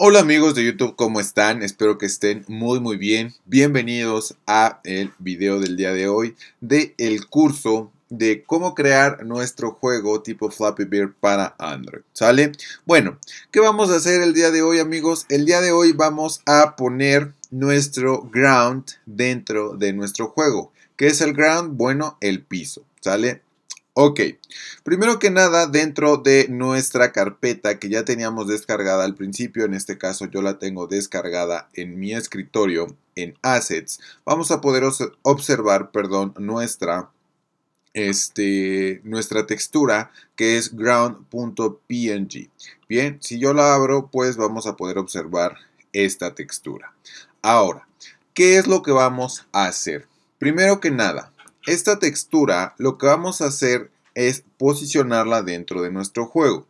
Hola amigos de YouTube, ¿cómo están? Espero que estén muy muy bien. Bienvenidos a el video del día de hoy de el curso de cómo crear nuestro juego tipo Flappy Bear para Android, ¿sale? Bueno, ¿qué vamos a hacer el día de hoy, amigos? El día de hoy vamos a poner nuestro ground dentro de nuestro juego. ¿Qué es el ground? Bueno, el piso, ¿sale? Ok, primero que nada dentro de nuestra carpeta que ya teníamos descargada al principio, en este caso yo la tengo descargada en mi escritorio en Assets, vamos a poder observar, perdón, nuestra este, nuestra textura que es ground.png. Bien, si yo la abro, pues vamos a poder observar esta textura. Ahora, ¿qué es lo que vamos a hacer? Primero que nada, esta textura lo que vamos a hacer es posicionarla dentro de nuestro juego.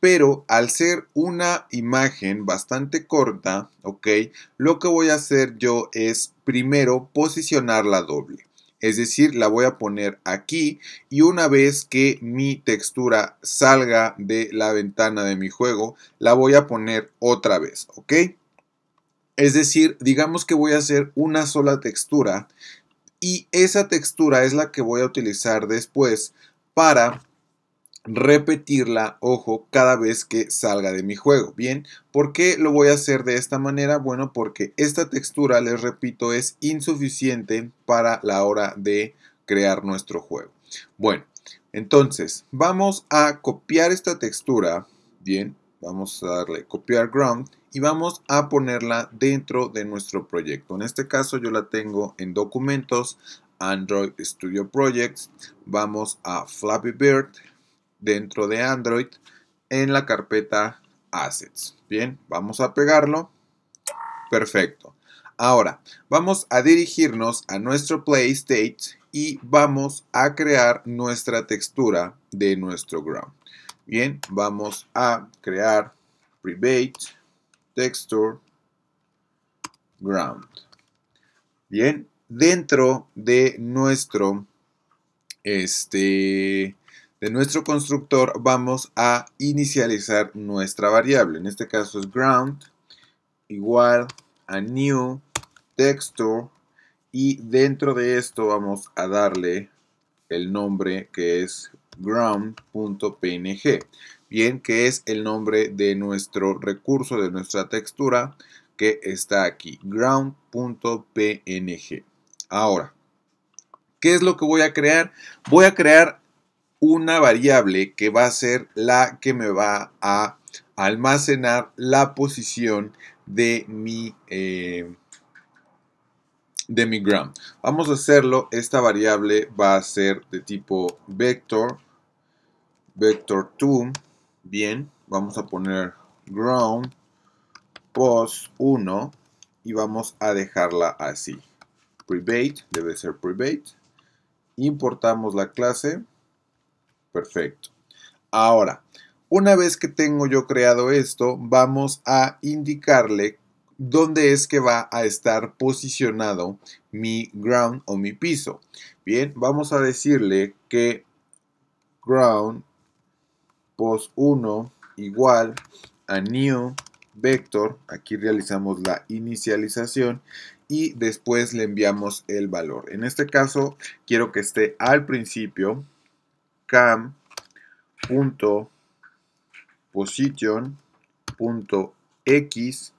Pero al ser una imagen bastante corta, ok, lo que voy a hacer yo es primero posicionarla doble es decir, la voy a poner aquí y una vez que mi textura salga de la ventana de mi juego, la voy a poner otra vez, ¿ok? Es decir, digamos que voy a hacer una sola textura y esa textura es la que voy a utilizar después para repetirla, ojo, cada vez que salga de mi juego. Bien, ¿por qué lo voy a hacer de esta manera? Bueno, porque esta textura, les repito, es insuficiente para la hora de crear nuestro juego. Bueno, entonces vamos a copiar esta textura. Bien, vamos a darle copiar ground y vamos a ponerla dentro de nuestro proyecto. En este caso yo la tengo en documentos, Android Studio Projects. Vamos a Flappy Bird, dentro de Android en la carpeta Assets. Bien, vamos a pegarlo. Perfecto. Ahora, vamos a dirigirnos a nuestro Play State y vamos a crear nuestra textura de nuestro ground. Bien, vamos a crear private texture ground. Bien, dentro de nuestro este de nuestro constructor vamos a inicializar nuestra variable. En este caso es ground igual a new texture y dentro de esto vamos a darle el nombre que es ground.png. Bien, que es el nombre de nuestro recurso, de nuestra textura que está aquí, ground.png. Ahora, ¿qué es lo que voy a crear? Voy a crear una variable que va a ser la que me va a almacenar la posición de mi, eh, de mi Vamos a hacerlo. Esta variable va a ser de tipo vector, vector 2. Bien, vamos a poner ground pos 1 y vamos a dejarla así. Private, debe ser private. Importamos la clase Perfecto. Ahora, una vez que tengo yo creado esto, vamos a indicarle dónde es que va a estar posicionado mi ground o mi piso. Bien, vamos a decirle que ground post 1 igual a new vector, aquí realizamos la inicialización y después le enviamos el valor. En este caso quiero que esté al principio cam.position.x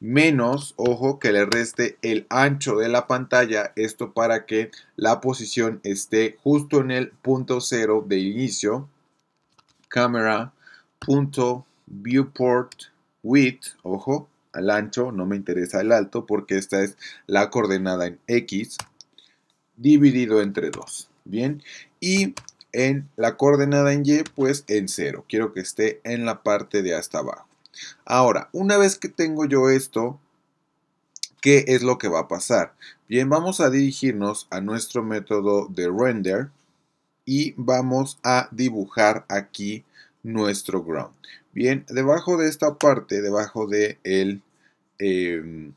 menos, ojo, que le reste el ancho de la pantalla, esto para que la posición esté justo en el punto cero de inicio, camera.viewport width, ojo, al ancho, no me interesa el alto porque esta es la coordenada en X, dividido entre 2, bien, y en la coordenada en y, pues en 0. Quiero que esté en la parte de hasta abajo. Ahora, una vez que tengo yo esto, ¿qué es lo que va a pasar? Bien, vamos a dirigirnos a nuestro método de render y vamos a dibujar aquí nuestro ground. Bien, debajo de esta parte, debajo de el... Em,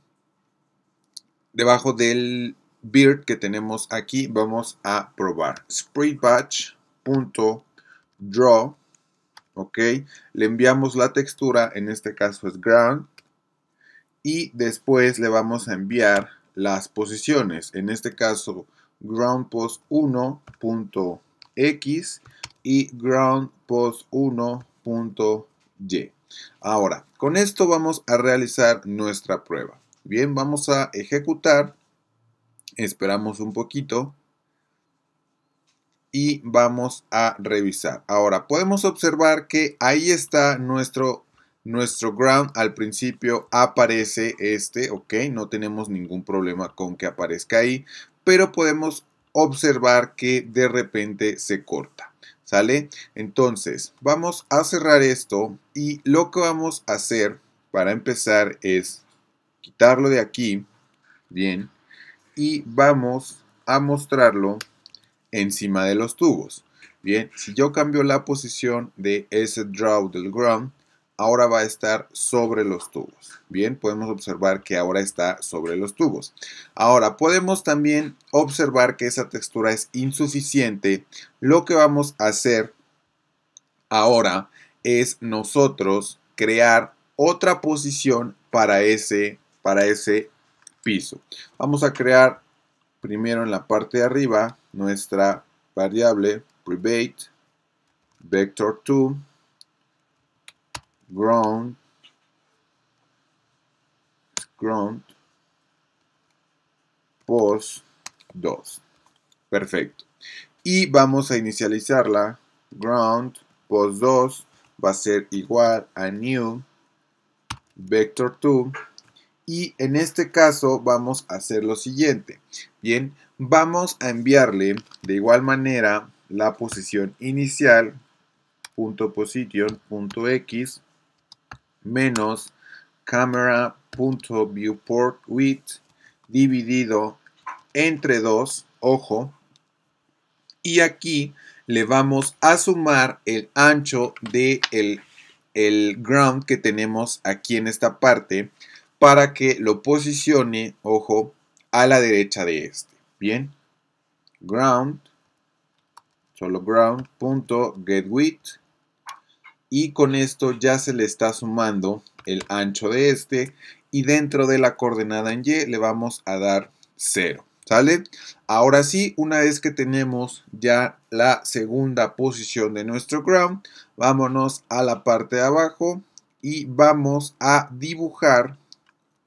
debajo del beard que tenemos aquí, vamos a probar sprite batch punto draw ok le enviamos la textura en este caso es ground y después le vamos a enviar las posiciones en este caso ground post 1.x y ground post 1.y ahora con esto vamos a realizar nuestra prueba bien vamos a ejecutar esperamos un poquito y vamos a revisar. Ahora podemos observar que ahí está nuestro, nuestro ground. Al principio aparece este, ok, no tenemos ningún problema con que aparezca ahí, pero podemos observar que de repente se corta. ¿Sale? Entonces, vamos a cerrar esto y lo que vamos a hacer para empezar es quitarlo de aquí. Bien. Y vamos a mostrarlo encima de los tubos. Bien, si yo cambio la posición de ese draw del ground, ahora va a estar sobre los tubos. Bien, podemos observar que ahora está sobre los tubos. Ahora, podemos también observar que esa textura es insuficiente. Lo que vamos a hacer ahora es nosotros crear otra posición para ese, para ese piso. Vamos a crear primero en la parte de arriba nuestra variable private vector2 ground ground post 2 perfecto y vamos a inicializarla ground post 2 va a ser igual a new vector2 y en este caso vamos a hacer lo siguiente. Bien, vamos a enviarle de igual manera la posición inicial punto menos camera width dividido entre 2 ojo y aquí le vamos a sumar el ancho de el, ground que tenemos aquí en esta parte para que lo posicione, ojo, a la derecha de este. Bien, ground, solo ground, punto, get y con esto ya se le está sumando el ancho de este y dentro de la coordenada en y le vamos a dar 0. ¿Sale? Ahora sí, una vez que tenemos ya la segunda posición de nuestro ground, vámonos a la parte de abajo y vamos a dibujar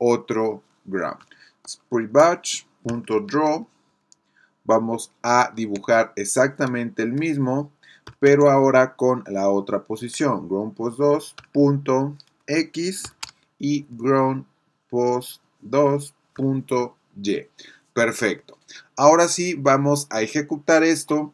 otro ground. SprayBatch.draw. Vamos a dibujar exactamente el mismo, pero ahora con la otra posición. Ground post 2.x y ground post 2.y. Perfecto. Ahora sí, vamos a ejecutar esto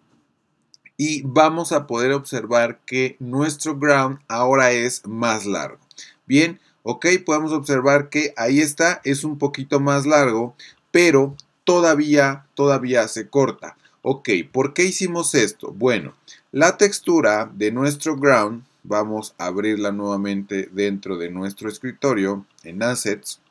y vamos a poder observar que nuestro ground ahora es más largo. Bien, Ok, podemos observar que ahí está, es un poquito más largo, pero todavía, todavía se corta. Ok, ¿por qué hicimos esto? Bueno, la textura de nuestro ground, vamos a abrirla nuevamente dentro de nuestro escritorio en Assets.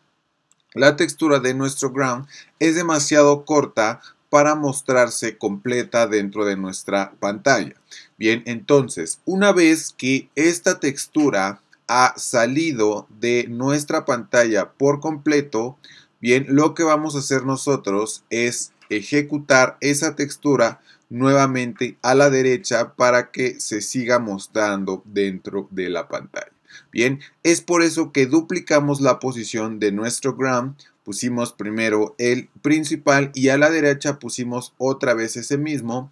La textura de nuestro ground es demasiado corta para mostrarse completa dentro de nuestra pantalla. Bien, entonces, una vez que esta textura ha salido de nuestra pantalla por completo, bien, lo que vamos a hacer nosotros es ejecutar esa textura nuevamente a la derecha para que se siga mostrando dentro de la pantalla. Bien, es por eso que duplicamos la posición de nuestro gram, pusimos primero el principal y a la derecha pusimos otra vez ese mismo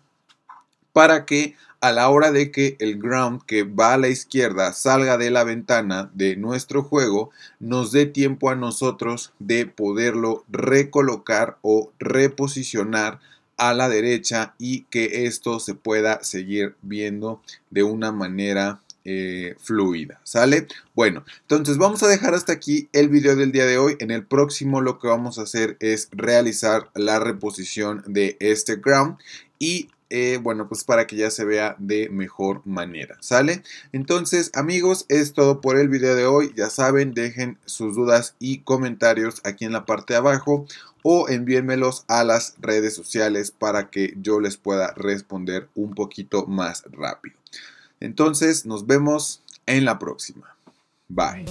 para que a la hora de que el ground que va a la izquierda salga de la ventana de nuestro juego, nos dé tiempo a nosotros de poderlo recolocar o reposicionar a la derecha y que esto se pueda seguir viendo de una manera eh, fluida, ¿sale? Bueno, entonces vamos a dejar hasta aquí el video del día de hoy. En el próximo lo que vamos a hacer es realizar la reposición de este ground y eh, bueno, pues para que ya se vea de mejor manera, ¿sale? Entonces, amigos, es todo por el video de hoy. Ya saben, dejen sus dudas y comentarios aquí en la parte de abajo o envíenmelos a las redes sociales para que yo les pueda responder un poquito más rápido. Entonces, nos vemos en la próxima. Bye.